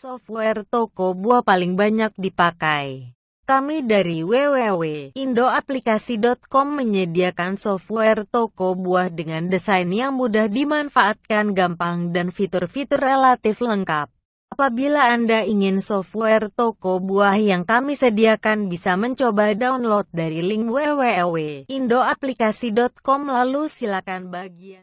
Software toko buah paling banyak dipakai. Kami dari www.indoaplikasi.com menyediakan software toko buah dengan desain yang mudah dimanfaatkan gampang dan fitur-fitur relatif lengkap. Apabila Anda ingin software toko buah yang kami sediakan bisa mencoba download dari link www.indoaplikasi.com lalu silakan bagian